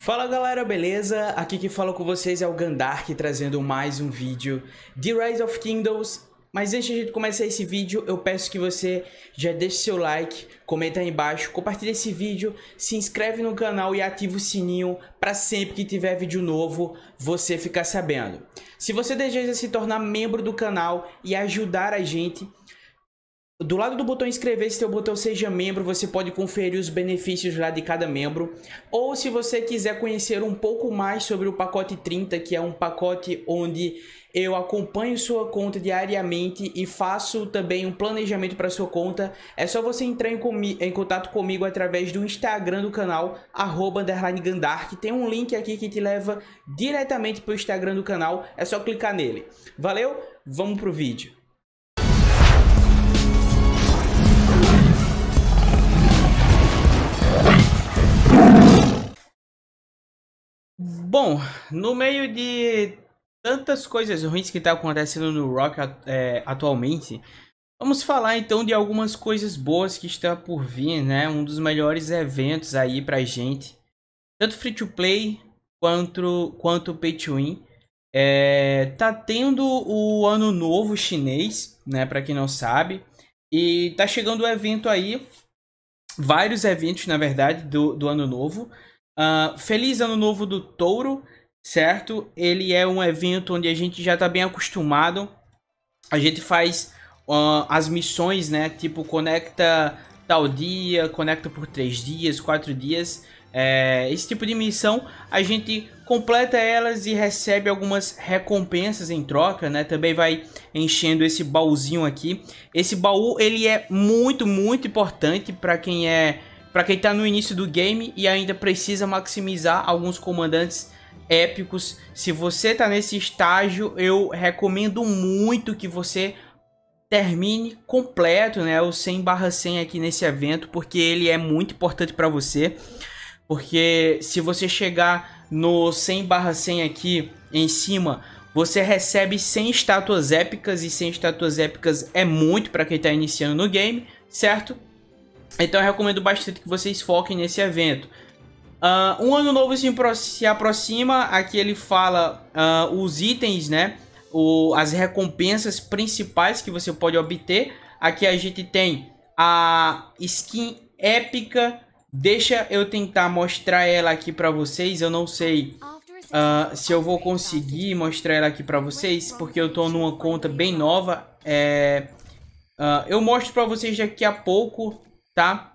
Fala galera, beleza? Aqui que fala com vocês é o Gandark trazendo mais um vídeo de Rise of Kingdoms mas antes de a gente começar esse vídeo, eu peço que você já deixe seu like, comenta aí embaixo, compartilhe esse vídeo, se inscreve no canal e ativa o sininho para sempre que tiver vídeo novo você ficar sabendo. Se você deseja se tornar membro do canal e ajudar a gente, do lado do botão inscrever-se, seu botão seja membro, você pode conferir os benefícios lá de cada membro. Ou se você quiser conhecer um pouco mais sobre o pacote 30, que é um pacote onde eu acompanho sua conta diariamente e faço também um planejamento para sua conta. É só você entrar em, em, contato comigo através do Instagram do canal, arroba Gandark. Tem um link aqui que te leva diretamente para o Instagram do canal. É só clicar nele. Valeu? Vamos pro vídeo. Bom, no meio de tantas coisas ruins que tá acontecendo no rock é, atualmente, vamos falar então de algumas coisas boas que estão por vir, né? Um dos melhores eventos aí pra gente, tanto free to play quanto quanto pay to win. É, tá tendo o ano novo chinês, né, para quem não sabe, e tá chegando o evento aí, vários eventos na verdade do, do ano novo. Uh, Feliz Ano Novo do Touro, certo? Ele é um evento onde a gente já está bem acostumado. A gente faz uh, as missões, né? Tipo, conecta tal dia, conecta por três dias, quatro dias. É, esse tipo de missão a gente completa elas e recebe algumas recompensas em troca, né? Também vai enchendo esse baúzinho aqui. Esse baú ele é muito muito importante para quem é para quem está no início do game e ainda precisa maximizar alguns comandantes épicos. Se você está nesse estágio, eu recomendo muito que você termine completo, né, o 100 100 aqui nesse evento, porque ele é muito importante para você. Porque se você chegar no 100 100 aqui em cima, você recebe 100 estátuas épicas e 100 estátuas épicas é muito para quem está iniciando no game, certo? Então eu recomendo bastante que vocês foquem nesse evento. Uh, um ano novo se, se, aproxima, aqui ele fala uh, os itens, né? O, as recompensas principais que você pode obter. Aqui a gente tem a skin épica. Deixa eu tentar mostrar ela aqui para vocês. Eu não sei uh, se eu vou conseguir mostrar ela aqui para vocês, porque eu tô numa conta bem nova. É, eu mostro para vocês daqui a pouco tá?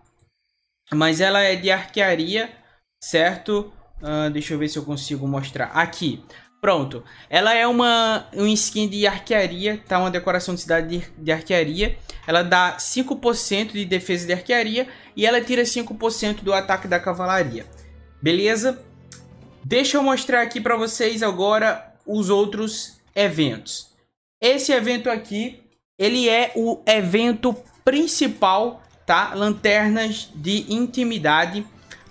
Mas ela é de arquearia, certo? Uh, deixa eu ver se eu consigo mostrar. Aqui. Pronto. Ela é uma um skin de arquearia, tá? Uma decoração de cidade de, de arquearia. Ela dá 5% de defesa de arquearia e ela tira 5% do ataque da cavalaria. Beleza? Deixa eu mostrar aqui para vocês agora os outros eventos. Esse evento aqui, ele é o evento principal tá? Lanternas de intimidade.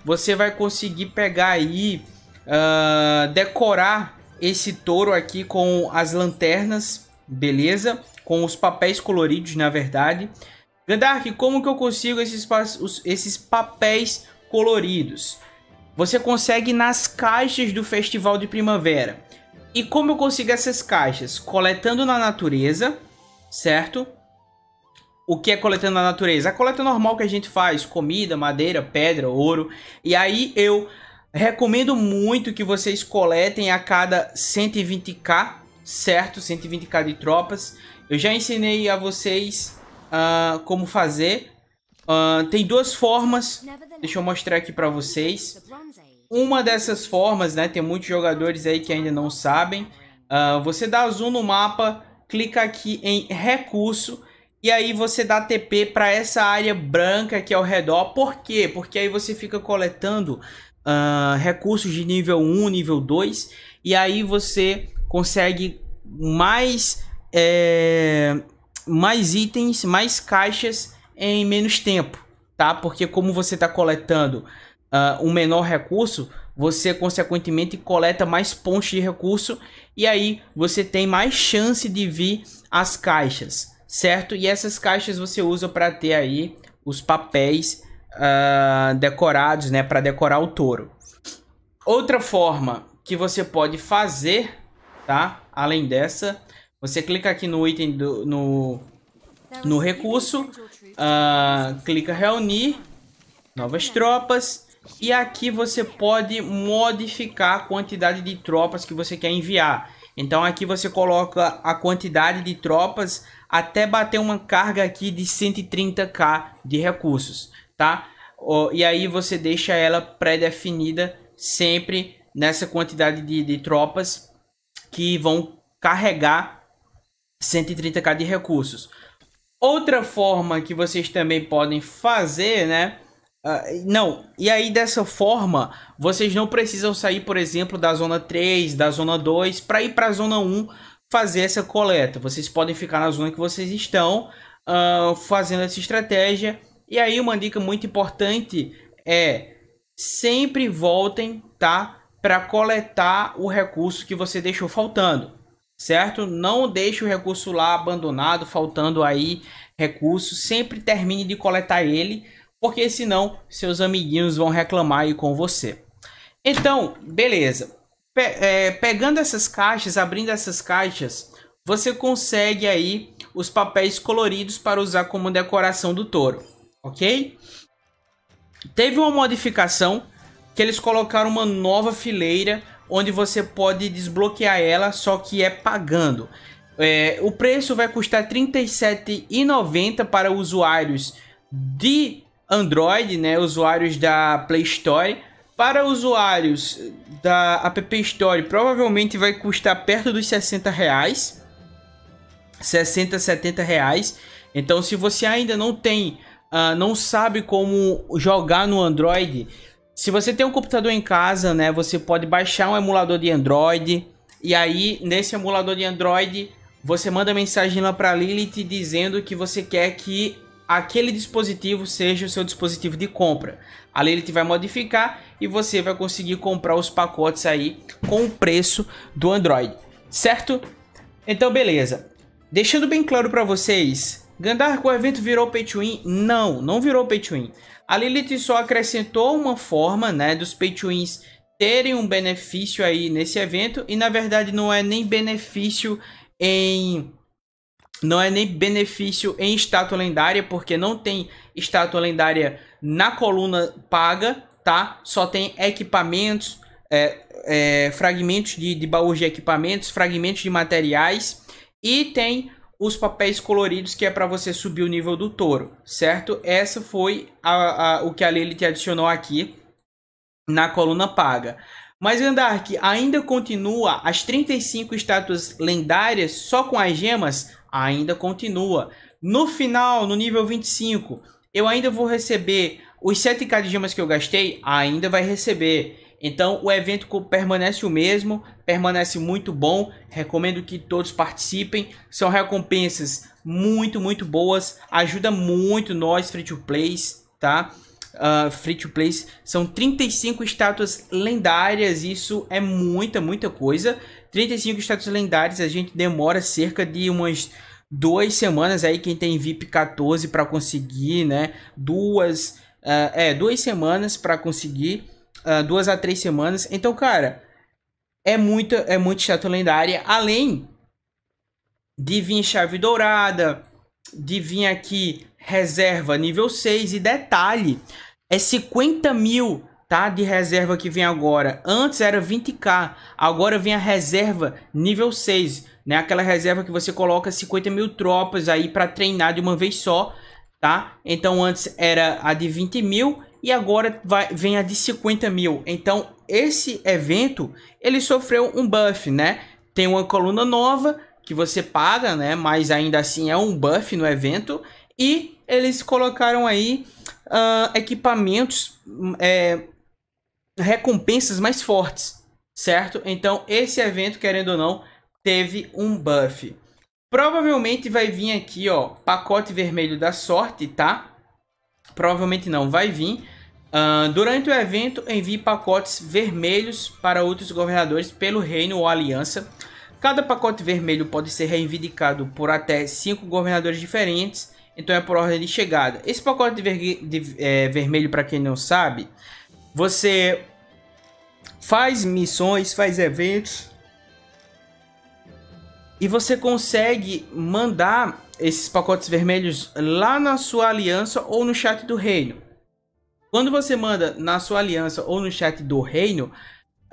Você vai conseguir pegar aí, uh, decorar esse touro aqui com as lanternas, beleza? Com os papéis coloridos, na verdade. Gandark, como que eu consigo esses, pa os, esses papéis coloridos? Você consegue nas caixas do Festival de Primavera. E como eu consigo essas caixas? Coletando na natureza, certo? o que é coletando na natureza? A coleta normal que a gente faz, comida, madeira, pedra, ouro. E aí eu recomendo muito que vocês coletem a cada 120k, certo? 120k de tropas. Eu já ensinei a vocês uh, como fazer. Uh, tem duas formas, deixa eu mostrar aqui para vocês. Uma dessas formas, né, tem muitos jogadores aí que ainda não sabem. Uh, você dá zoom no mapa, clica aqui em recurso e aí você dá TP para essa área branca aqui é ao redor. Por quê? Porque aí você fica coletando uh, recursos de nível 1, nível 2. E aí você consegue mais, é, mais itens, mais caixas em menos tempo. Tá? Porque como você está coletando uh, um menor recurso, você consequentemente coleta mais pontos de recurso. E aí você tem mais chance de vir as caixas certo? E essas caixas você usa para ter aí os papéis uh, decorados, né, para decorar o touro. Outra forma que você pode fazer, tá? Além dessa, você clica aqui no item do no no recurso, uh, clica reunir, novas tropas e aqui você pode modificar a quantidade de tropas que você quer enviar. Então aqui você coloca a quantidade de tropas até bater uma carga aqui de 130k de recursos, tá? E aí você deixa ela pré-definida sempre nessa quantidade de, de tropas que vão carregar 130k de recursos. Outra forma que vocês também podem fazer, né? Uh, não, e aí dessa forma, vocês não precisam sair, por exemplo, da zona 3, da zona 2, para ir para a zona 1 fazer essa coleta. Vocês podem ficar na zona que vocês estão uh, fazendo essa estratégia. E aí uma dica muito importante é sempre voltem, tá? Para coletar o recurso que você deixou faltando, certo? Não deixe o recurso lá abandonado, faltando aí recurso. Sempre termine de coletar ele, porque senão seus amiguinhos vão reclamar aí com você. Então, beleza. Pe é, pegando essas caixas, abrindo essas caixas, você consegue aí os papéis coloridos para usar como decoração do touro, ok? Teve uma modificação que eles colocaram uma nova fileira onde você pode desbloquear ela, só que é pagando. É, o preço vai custar R$ 37,90 para usuários de Android, né, usuários da Play Store para usuários da App Store provavelmente vai custar perto dos 60 reais, 60, 70 reais. Então, se você ainda não tem, uh, não sabe como jogar no Android, se você tem um computador em casa, né, você pode baixar um emulador de Android e aí nesse emulador de Android você manda mensagem lá para Lilith dizendo que você quer que aquele dispositivo seja o seu dispositivo de compra. A Lilith vai modificar e você vai conseguir comprar os pacotes aí com o preço do Android, certo? Então, beleza. Deixando bem claro para vocês, com o evento virou pay to win? Não, não virou pay to win. A Lilith só acrescentou uma forma né, dos pay to wins terem um benefício aí nesse evento e na verdade não é nem benefício em não é nem benefício em estátua lendária porque não tem estátua lendária na coluna paga, tá? Só tem equipamentos, é, é, fragmentos de, de baús de equipamentos, fragmentos de materiais e tem os papéis coloridos que é para você subir o nível do touro, certo? Essa foi a, a, o que a te adicionou aqui na coluna paga. Mas Gandark ainda continua as 35 estátuas lendárias só com as gemas? Ainda continua. No final, no nível 25, eu ainda vou receber os 7k de gemas que eu gastei, ainda vai receber. Então o evento permanece o mesmo, permanece muito bom. Recomendo que todos participem. São recompensas muito, muito boas. Ajuda muito nós, free to plays, tá? Uh, free to plays são 35 estátuas lendárias. Isso é muita, muita coisa. 35 estátuas lendárias a gente demora cerca de umas duas semanas aí quem tem VIP 14 para conseguir, né? Duas, uh, é, duas semanas para conseguir, uh, duas a três semanas. Então, cara, é muito, é muito chato lendária. Além de vir chave dourada, de vir aqui reserva nível 6 e detalhe, é 50 mil tá? De reserva que vem agora. Antes era 20k, agora vem a reserva nível 6, né? Aquela reserva que você coloca 50 mil tropas aí para treinar de uma vez só, tá? Então antes era a de 20 mil e agora vai, vem a de 50 mil. Então esse evento ele sofreu um buff, né? Tem uma coluna nova que você paga, né? Mas ainda assim é um buff no evento e eles colocaram aí uh, equipamentos hum, é, recompensas mais fortes, certo? Então, esse evento, querendo ou não, teve um buff. Provavelmente vai vir aqui, ó, pacote vermelho da sorte, tá? Provavelmente não, vai vir. Uh, durante o evento, envie pacotes vermelhos para outros governadores pelo reino ou aliança. Cada pacote vermelho pode ser reivindicado por até 5 governadores diferentes, então é por ordem de chegada. Esse pacote de, ver de é, vermelho, para quem não sabe, você faz missões, faz eventos e você consegue mandar esses pacotes vermelhos lá na sua aliança ou no chat do reino. Quando você manda na sua aliança ou no chat do reino,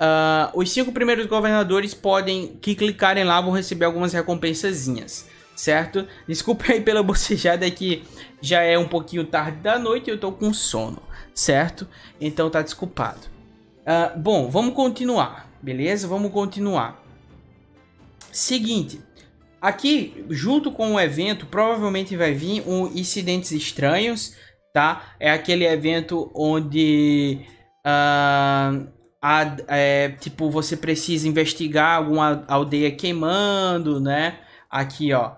uh, os cinco primeiros governadores podem que clicarem lá vão receber algumas recompensazinhas, certo? Desculpa aí pela bocejada é que já é um pouquinho tarde da noite e eu tô com sono certo? Então tá desculpado. Uh, bom, vamos continuar, beleza? Vamos continuar. Seguinte, aqui junto com o evento provavelmente vai vir um incidentes estranhos, tá? É aquele evento onde uh, a, é, tipo você precisa investigar alguma aldeia queimando, né? Aqui ó.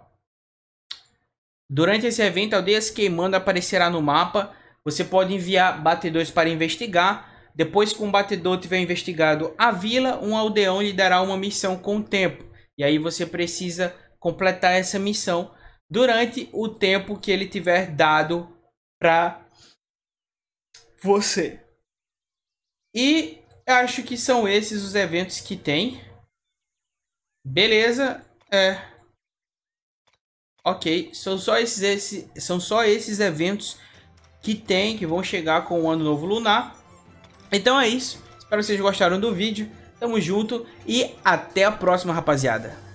Durante esse evento, aldeias queimando aparecerá no mapa você pode enviar batedores para investigar. Depois que um batedor tiver investigado a vila, um aldeão lhe dará uma missão com o tempo. E aí você precisa completar essa missão durante o tempo que ele tiver dado para você. E acho que são esses os eventos que tem. Beleza, é. Ok, são só esses, esses são só esses eventos que tem, que vão chegar com o Ano Novo Lunar. Então é isso. Espero que vocês gostaram do vídeo. Tamo junto e até a próxima, rapaziada.